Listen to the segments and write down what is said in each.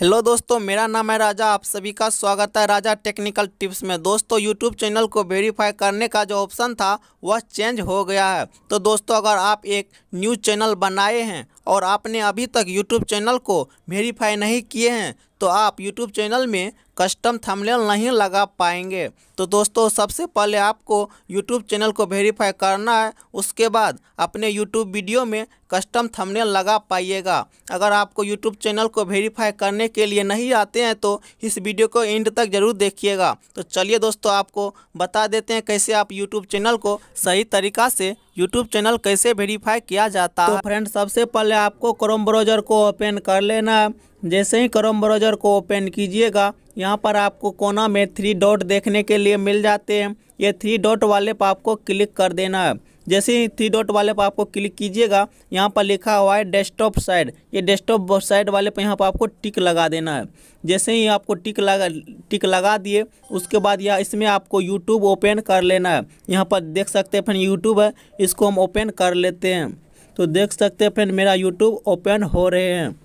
hello दोस्तों मेरा नाम है राजा आप सभी का स्वागत है राजा टेक्निकल टिप्स में दोस्तों यूट्यूब चैनल को वेरीफाई करने का जो ऑप्शन था वह चेंज हो गया है तो दोस्तों अगर आप एक न्यूज़ चैनल बनाए हैं और आपने अभी तक यूट्यूब चैनल को वेरीफाई नहीं किए हैं तो आप यूट्यूब चैनल में कस्टम थंबनेल नहीं लगा पाएंगे तो दोस्तों सबसे पहले आपको यूट्यूब चैनल को वेरीफाई करना है उसके बाद अपने यूट्यूब वीडियो में कस्टम थंबनेल लगा पाइएगा अगर आपको यूट्यूब चैनल को वेरीफाई करने के लिए नहीं आते हैं तो इस वीडियो को एंड तक ज़रूर देखिएगा तो चलिए दोस्तों आपको बता देते हैं कैसे आप यूट्यूब चैनल को सही तरीका से यूट्यूब चैनल कैसे वेरीफाई किया जाता है तो फ्रेंड सबसे पहले आपको क्रोम ब्राउजर को ओपन कर लेना है जैसे ही क्रोम ब्राउजर को ओपन कीजिएगा यहाँ पर आपको कोना में थ्री डॉट देखने के लिए मिल जाते हैं ये थ्री डॉट वाले पर आपको क्लिक कर देना है जैसे ही थ्री डॉट वाले पर आपको क्लिक कीजिएगा यहाँ पर लिखा हुआ है डेस्कटॉप साइड ये डेस्कटॉप साइड वाले पर यहाँ पर आपको टिक लगा देना है जैसे ही आपको टिक लगा टिक लगा दिए उसके बाद यह इसमें आपको यूट्यूब ओपन कर लेना है यहाँ पर देख सकते हैं फिर यूट्यूब है इसको हम ओपन कर लेते हैं तो देख सकते हैं फिर मेरा यूट्यूब ओपन हो रहे हैं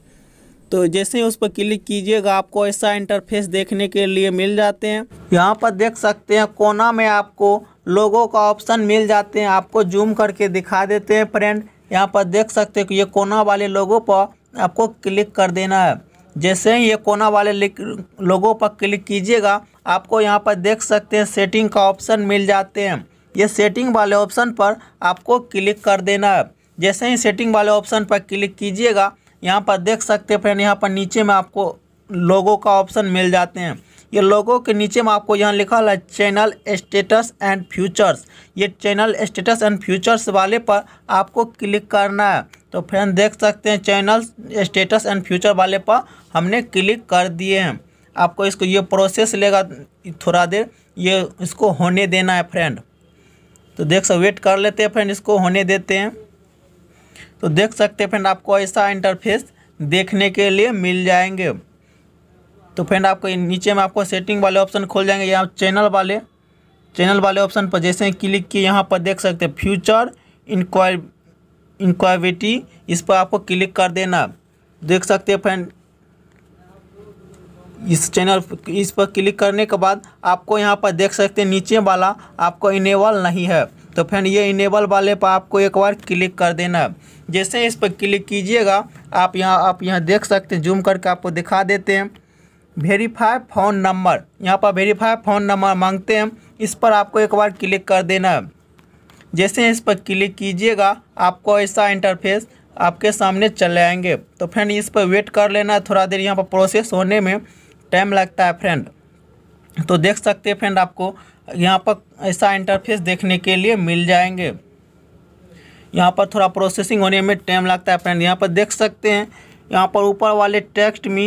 तो जैसे ही उस पर क्लिक कीजिएगा आपको ऐसा इंटरफेस देखने के लिए मिल जाते हैं यहाँ पर देख सकते हैं कोना में आपको लोगों का ऑप्शन मिल जाते हैं आपको जूम करके दिखा देते हैं फ्रेंड यहाँ पर देख सकते हैं कि ये कोना वाले लोगों पर आपको क्लिक कर देना है जैसे ही ये कोना वाले लोगों पर क्लिक कीजिएगा आपको यहाँ पर देख सकते हैं सेटिंग का ऑप्शन मिल जाते हैं ये सेटिंग वाले ऑप्शन पर आपको क्लिक कर देना है जैसे ही सेटिंग वाले ऑप्शन पर क्लिक कीजिएगा यहाँ पर देख सकते हैं फ्रेंड यहाँ पर नीचे में आपको लोगों का ऑप्शन मिल जाते हैं ये लोगों के नीचे में आपको यहाँ लिखा है चैनल स्टेटस एंड फ्यूचर्स ये चैनल स्टेटस एंड फ्यूचर्स वाले पर आपको क्लिक करना है तो फ्रेंड देख सकते हैं चैनल स्टेटस एंड फ्यूचर वाले पर हमने क्लिक कर दिए हैं आपको इसको ये प्रोसेस लेगा थोड़ा देर ये इसको होने देना है फ्रेंड तो देख सकते वेट कर लेते हैं फ्रेंड इसको होने देते हैं तो देख सकते हैं फ्रेंड आपको ऐसा इंटरफेस देखने के लिए मिल जाएंगे तो फ्रेंड आपको नीचे में आपको सेटिंग वाले ऑप्शन खोल जाएंगे यहाँ चैनल वाले चैनल वाले ऑप्शन पर जैसे क्लिक किए यहाँ पर देख सकते हैं फ्यूचर इंक्वा इंक्वाविटी इस पर आपको क्लिक कर देना देख सकते हैं फ्रेंड इस चैनल इस पर क्लिक करने के बाद आपको यहाँ पर देख सकते हैं नीचे वाला आपको इनेबल नहीं है तो फ्रेंड ये इनेबल वाले पर आपको एक बार क्लिक कर देना जैसे इस पर क्लिक कीजिएगा आप यहाँ आप यहाँ देख सकते हैं जूम करके आपको दिखा देते हैं वेरीफाई फ़ोन नंबर यहाँ पर वेरीफाई फ़ोन नंबर मांगते हैं इस पर आपको एक बार क्लिक कर देना है जैसे इस पर क्लिक कीजिएगा आपको ऐसा इंटरफेस आपके सामने चले आएंगे तो फ्रेंड इस पर वेट कर लेना थोड़ा देर यहाँ पर प्रोसेस होने में टाइम लगता है फ्रेंड तो देख सकते हैं फ्रेंड आपको यहाँ पर ऐसा इंटरफेस देखने के लिए मिल जाएंगे यहाँ पर थोड़ा प्रोसेसिंग होने में टाइम लगता है फ्रेंड यहाँ पर देख सकते हैं यहाँ पर ऊपर वाले टेक्स्ट में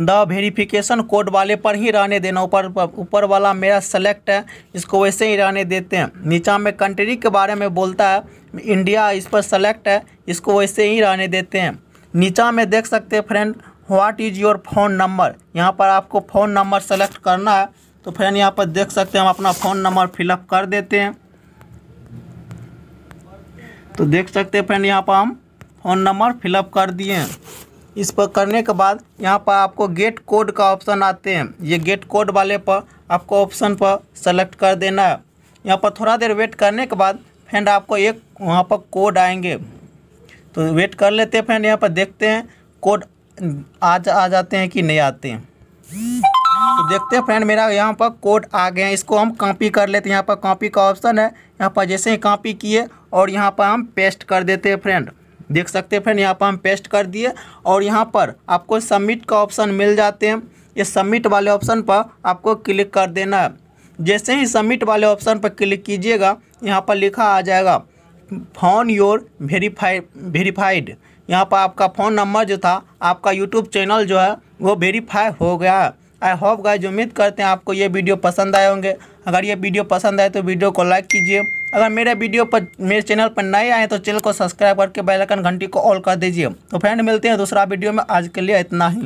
द वेरीफिकेशन कोड वाले पर ही रहने देना ऊपर ऊपर वाला मेरा सेलेक्ट है इसको वैसे ही रहने देते हैं नीचा में कंट्री के बारे में बोलता है इंडिया इस पर सेलेक्ट है इसको वैसे ही रहने देते हैं नीचा में देख सकते हैं friend what is your phone number यहाँ पर आपको फ़ोन नंबर सेलेक्ट करना है तो फ्रेंड यहाँ पर देख सकते हैं हम अपना फ़ोन नंबर फिलअप कर देते हैं तो देख सकते हैं फ्रेंड यहाँ पर हम फ़ोन नंबर फिलअप कर दिए हैं इस पर करने के बाद यहाँ पर आपको गेट कोड का ऑप्शन आते हैं ये गेट कोड वाले पर आपको ऑप्शन पर सेलेक्ट कर देना है यहाँ पर थोड़ा देर वेट करने के बाद फ्रेंड आपको एक वहाँ पर कोड आएंगे तो वेट कर लेते हैं फ्रेंड यहाँ पर देखते हैं कोड आज आ जाते हैं कि नहीं आते हैं तो देखते हैं फ्रेंड मेरा यहाँ पर कोड आ गए हैं इसको हम कॉपी कर लेते हैं यहाँ पर कॉपी का ऑप्शन है यहाँ पर जैसे ही कॉपी किए और यहाँ पर हम पेस्ट कर देते हैं फ्रेंड देख सकते हैं फ्रेंड यहाँ पर हम पेस्ट कर दिए और यहाँ पर आपको सबमिट का ऑप्शन मिल जाते हैं ये सबमिट वाले ऑप्शन पर आपको क्लिक कर देना है जैसे ही सबमिट वाले ऑप्शन पर क्लिक कीजिएगा यहाँ पर लिखा आ जाएगा फोन योर वेरीफाई वेरीफाइड यहाँ पर आपका फ़ोन नंबर जो था आपका यूट्यूब चैनल जो है वो वेरीफाई हो गया है आई होप गाइज उम्मीद करते हैं आपको ये वीडियो पसंद आए होंगे अगर ये वीडियो पसंद आए तो वीडियो को लाइक कीजिए अगर मेरे वीडियो पर मेरे चैनल पर नए आए तो चैनल को सब्सक्राइब करके बेल आइकन घंटी को ऑल कर दीजिए तो फ्रेंड मिलते हैं दूसरा वीडियो में आज के लिए इतना ही